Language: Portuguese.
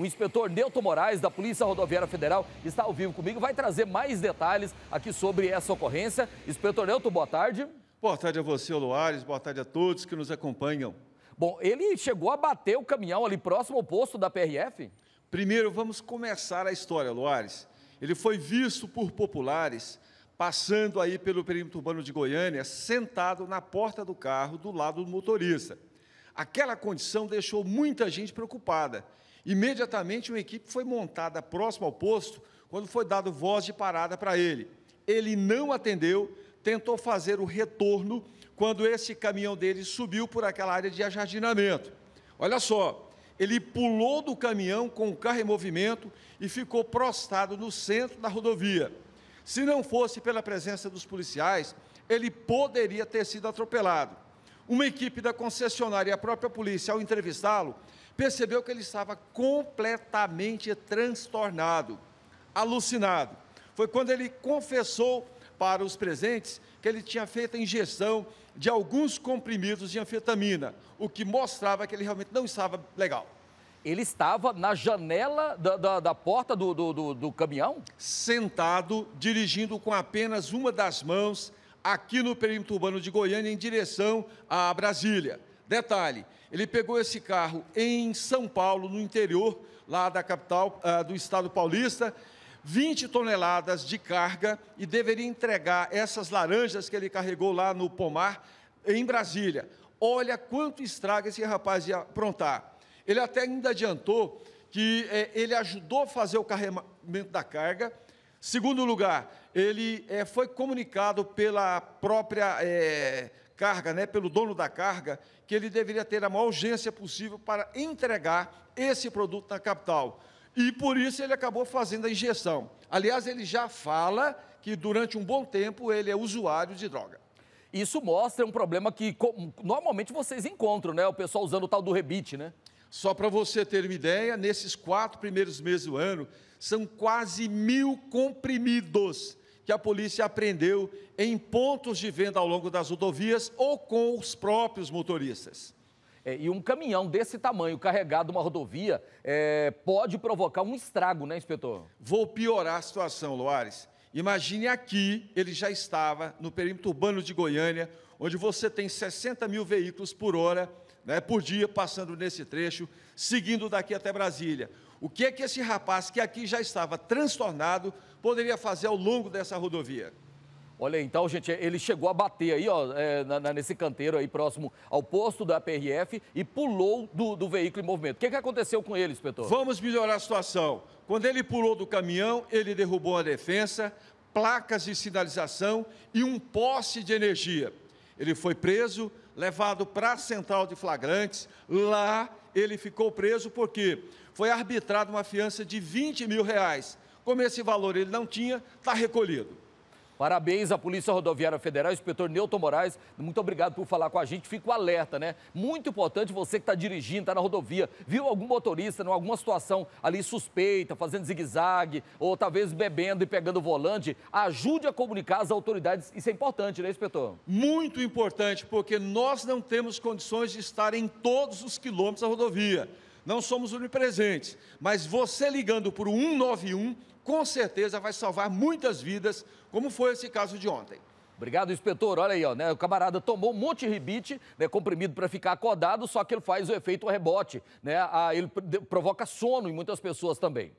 O inspetor Neuto Moraes, da Polícia Rodoviária Federal, está ao vivo comigo, vai trazer mais detalhes aqui sobre essa ocorrência. Inspetor Neuto, boa tarde. Boa tarde a você, Luares, boa tarde a todos que nos acompanham. Bom, ele chegou a bater o caminhão ali próximo ao posto da PRF? Primeiro, vamos começar a história, Luares. Ele foi visto por populares passando aí pelo perímetro urbano de Goiânia, sentado na porta do carro do lado do motorista. Aquela condição deixou muita gente preocupada Imediatamente, uma equipe foi montada próximo ao posto quando foi dado voz de parada para ele. Ele não atendeu, tentou fazer o retorno quando esse caminhão dele subiu por aquela área de ajardinamento. Olha só, ele pulou do caminhão com o carro em movimento e ficou prostrado no centro da rodovia. Se não fosse pela presença dos policiais, ele poderia ter sido atropelado. Uma equipe da concessionária e a própria polícia, ao entrevistá-lo, percebeu que ele estava completamente transtornado, alucinado. Foi quando ele confessou para os presentes que ele tinha feito a ingestão de alguns comprimidos de anfetamina, o que mostrava que ele realmente não estava legal. Ele estava na janela da, da, da porta do, do, do, do caminhão? Sentado, dirigindo com apenas uma das mãos, aqui no perímetro urbano de Goiânia, em direção a Brasília. Detalhe, ele pegou esse carro em São Paulo, no interior lá da capital uh, do estado paulista, 20 toneladas de carga e deveria entregar essas laranjas que ele carregou lá no pomar em Brasília. Olha quanto estraga esse rapaz ia aprontar. Ele até ainda adiantou que eh, ele ajudou a fazer o carregamento da carga, Segundo lugar, ele é, foi comunicado pela própria é, carga, né, pelo dono da carga, que ele deveria ter a maior urgência possível para entregar esse produto na capital. E por isso ele acabou fazendo a injeção. Aliás, ele já fala que durante um bom tempo ele é usuário de droga. Isso mostra um problema que normalmente vocês encontram, né? O pessoal usando o tal do rebite, né? Só para você ter uma ideia, nesses quatro primeiros meses do ano, são quase mil comprimidos que a polícia apreendeu em pontos de venda ao longo das rodovias ou com os próprios motoristas. É, e um caminhão desse tamanho carregado uma rodovia é, pode provocar um estrago, né, inspetor? Vou piorar a situação, Loares. Imagine aqui, ele já estava no perímetro urbano de Goiânia, onde você tem 60 mil veículos por hora né, por dia passando nesse trecho, seguindo daqui até Brasília. O que é que esse rapaz que aqui já estava transtornado poderia fazer ao longo dessa rodovia? Olha, então, gente, ele chegou a bater aí, ó, é, na, nesse canteiro aí próximo ao posto da PRF e pulou do, do veículo em movimento. O que, é que aconteceu com ele, inspetor? Vamos melhorar a situação. Quando ele pulou do caminhão, ele derrubou a defensa, placas de sinalização e um poste de energia. Ele foi preso, levado para a central de flagrantes. Lá ele ficou preso porque foi arbitrada uma fiança de 20 mil reais. Como esse valor ele não tinha, está recolhido. Parabéns à Polícia Rodoviária Federal, inspetor Newton Moraes. Muito obrigado por falar com a gente. Fico alerta, né? Muito importante você que está dirigindo, está na rodovia, viu algum motorista em alguma situação ali suspeita, fazendo zigue-zague, ou talvez bebendo e pegando o volante, ajude a comunicar às autoridades. Isso é importante, né, inspetor? Muito importante, porque nós não temos condições de estar em todos os quilômetros da rodovia não somos onipresentes, mas você ligando para o 191, com certeza vai salvar muitas vidas, como foi esse caso de ontem. Obrigado, inspetor. Olha aí, ó, né? O camarada tomou um monte de ribite, né? Comprimido para ficar acordado, só que ele faz o efeito rebote, né? A, ele provoca sono em muitas pessoas também.